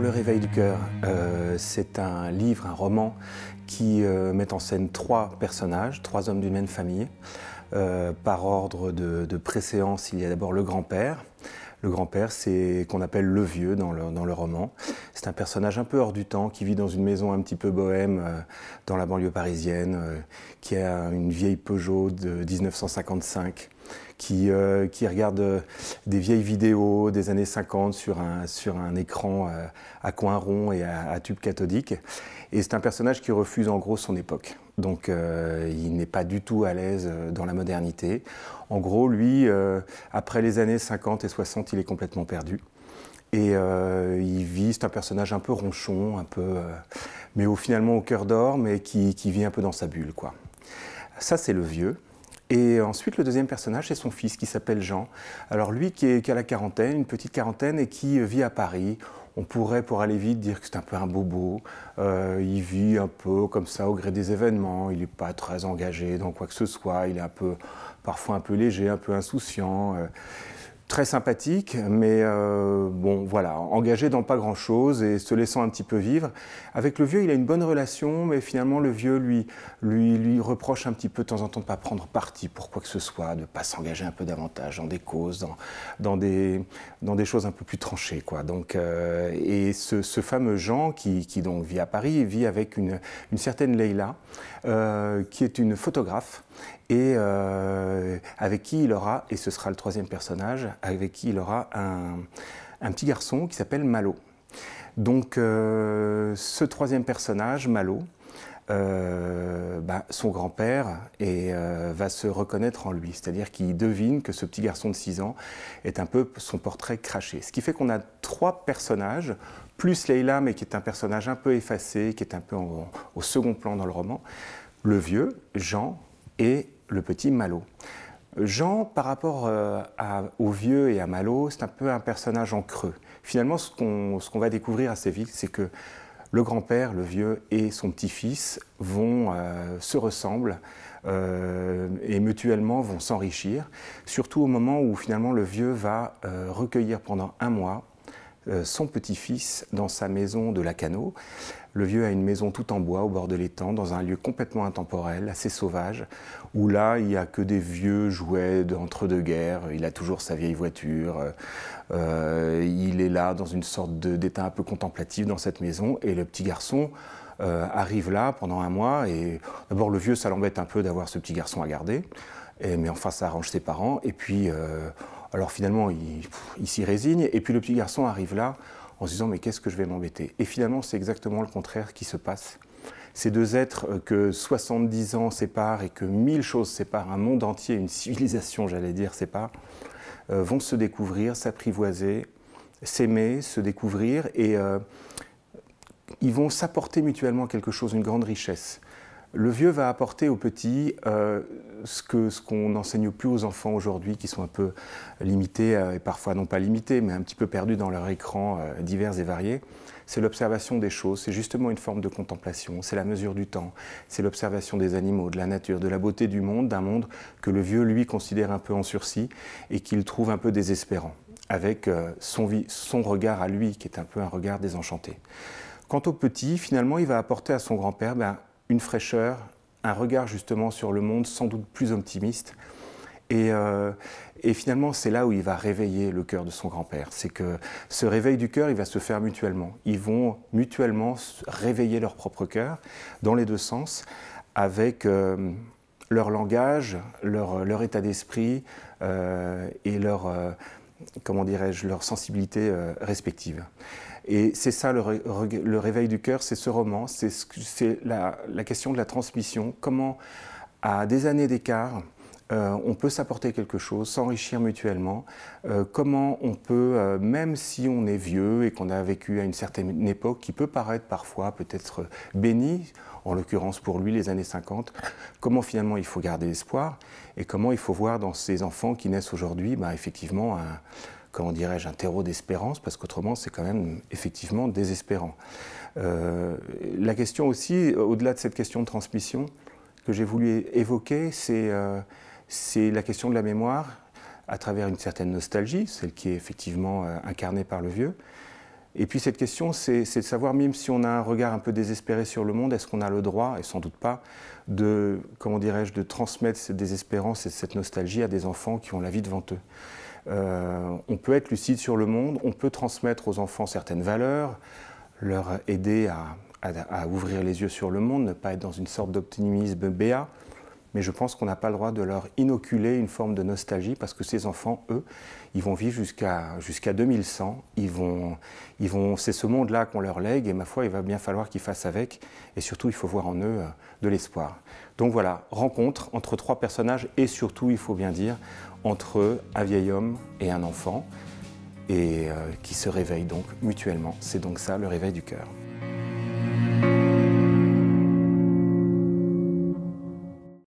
Le Réveil du cœur, euh, c'est un livre, un roman qui euh, met en scène trois personnages, trois hommes d'une même famille. Euh, par ordre de, préséance, il y a d'abord le grand-père. Le grand-père, c'est qu'on appelle le vieux dans le, roman. C'est un personnage un peu hors du temps qui vit dans une maison un petit peu bohème dans la banlieue parisienne, qui a une vieille Peugeot de 1955 euh, qui, regarde euh, des vieilles vidéos des années 50 sur un, sur un écran euh, à coin rond et à, tube cathodique. Et c'est un personnage qui refuse en gros son époque. Donc il n'est pas du tout à l'aise dans la modernité. En gros, lui, après les années 50 et 60, il est complètement perdu. Et il vit, c'est un personnage un peu ronchon, un peu, mais au, finalement au cœur d'or, mais qui, qui, vit un peu dans sa bulle. quoi. Ça, c'est le vieux. Et ensuite, le deuxième personnage, c'est son fils qui s'appelle Jean. Alors lui qui, est, à la quarantaine, une petite quarantaine, et qui euh, vit à Paris. On pourrait, pour aller vite, dire que c'est un peu un bobo. Euh, il vit un peu comme ça au gré des événements. Il n'est pas très engagé dans quoi que ce soit. Il est un peu, parfois un peu léger, un peu insouciant. Euh très sympathique, mais euh, bon, voilà, engagé dans pas grand-chose et se laissant un petit peu vivre. Avec le vieux, il a une bonne relation, mais finalement, le vieux lui, lui, lui reproche un petit peu de temps en temps de ne pas prendre parti pour quoi que ce soit, de ne pas s'engager un peu davantage dans des causes, dans, dans, des, dans des choses un peu plus tranchées. Quoi. Donc, euh, et ce, fameux Jean, qui, donc vit à Paris, vit avec une, certaine Leila, euh, qui est une photographe et euh, avec qui il aura, et ce sera le troisième personnage, avec qui il aura un, un petit garçon qui s'appelle Malo. Donc euh, ce troisième personnage, Malo, euh, bah, son grand-père et va se reconnaître en lui, c'est-à-dire qu'il devine que ce petit garçon de 6 ans est un peu son portrait craché. Ce qui fait qu'on a trois personnages, plus Leila, mais qui est un personnage un peu effacé, qui est un peu au second plan dans le roman, le vieux, Jean, et le petit Malo. Jean, par rapport euh, au vieux et à Malo, c'est un peu un personnage en creux. Finalement, ce qu'on va découvrir assez vite, c'est que le grand-père, le vieux et son petit-fils vont euh, se ressemblent euh, et mutuellement vont s'enrichir, surtout au moment où finalement le vieux va recueillir pendant un mois euh, son petit-fils dans sa maison de Lacano. Le vieux a une maison tout en bois au bord de l'étang, dans un lieu complètement intemporel, assez sauvage, où là, il n'y a que des vieux jouets d'entre-deux-guerres. Il a toujours sa vieille voiture. Euh, il est là dans une sorte d'état un peu contemplatif dans cette maison. Et le petit garçon euh, arrive là pendant un mois. Et d'abord, le vieux, ça l'embête un peu d'avoir ce petit garçon à garder. mais enfin, ça arrange ses parents. Et puis. Alors finalement, il, s'y résigne, et puis le petit garçon arrive là en se disant mais qu'est-ce que je vais m'embêter Et finalement, c'est exactement le contraire qui se passe. Ces deux êtres euh, que 70 ans séparent et que mille choses séparent, un monde entier, une civilisation, j'allais dire, séparent, euh, vont se découvrir, s'apprivoiser, s'aimer, se découvrir, et euh, ils vont s'apporter mutuellement quelque chose, une grande richesse. Le vieux va apporter au petits euh, ce qu'on ce n'enseigne plus aux enfants aujourd'hui, qui sont un peu limités, euh, et parfois non pas limités, mais un petit peu perdus dans leur écran euh, divers et variés. C'est l'observation des choses, c'est justement une forme de contemplation, c'est la mesure du temps, c'est l'observation des animaux, de la nature, de la beauté du monde, d'un monde que le vieux, lui, considère un peu en sursis et qu'il trouve un peu désespérant, avec son, son regard à lui, qui est un peu un regard désenchanté. Quant au petit, finalement, il va apporter à son grand-père ben, une fraîcheur, un regard justement sur le monde sans doute plus optimiste. Euh, et, finalement, c'est là où il va réveiller le cœur de son grand-père. C'est que ce réveil du cœur, il va se faire mutuellement. Ils vont mutuellement réveiller leur propre cœur dans les deux sens avec euh, leur langage, leur, état d'esprit euh, et leur comment dirais-je, leur sensibilité euh, respectives. Et c'est ça le, réveil du cœur, c'est ce roman, c'est la question de la transmission, comment à des années d'écart, euh, on peut s'apporter quelque chose, s'enrichir mutuellement, euh, comment on peut, euh, même si on est vieux et qu'on a vécu à une certaine époque qui peut paraître parfois peut-être bénie, en l'occurrence pour lui les années 50, comment finalement il faut garder l'espoir et comment il faut voir dans ces enfants qui naissent aujourd'hui bah, effectivement un, comment dirais-je, un terreau d'espérance, parce qu'autrement, c'est quand même effectivement désespérant. la question aussi, au-delà de cette question de transmission que j'ai voulu évoquer, c'est c'est la question de la mémoire à travers une certaine nostalgie, celle qui est effectivement euh, incarnée par le vieux. Et puis cette question, c'est de savoir, même si on a un regard un peu désespéré sur le monde, est-ce qu'on a le droit, et sans doute pas, de, comment dirais-je, de transmettre cette désespérance et cette nostalgie à des enfants qui ont la vie devant eux euh, On peut être lucide sur le monde, on peut transmettre aux enfants certaines valeurs, leur aider à, à ouvrir les yeux sur le monde, ne pas être dans une sorte d'optimisme béat, mais je pense qu'on n'a pas le droit de leur inoculer une forme de nostalgie parce que ces enfants, eux, ils vont vivre jusqu'à jusqu'à 2100. c'est ce monde-là qu'on leur lègue et ma foi, il va bien falloir qu'ils fassent avec. Et surtout, il faut voir en eux euh, de l'espoir. Donc voilà, rencontre entre trois personnages et surtout, il faut bien dire, entre un vieil homme et un enfant et euh, qui se réveillent donc mutuellement. C'est donc ça le réveil du cœur.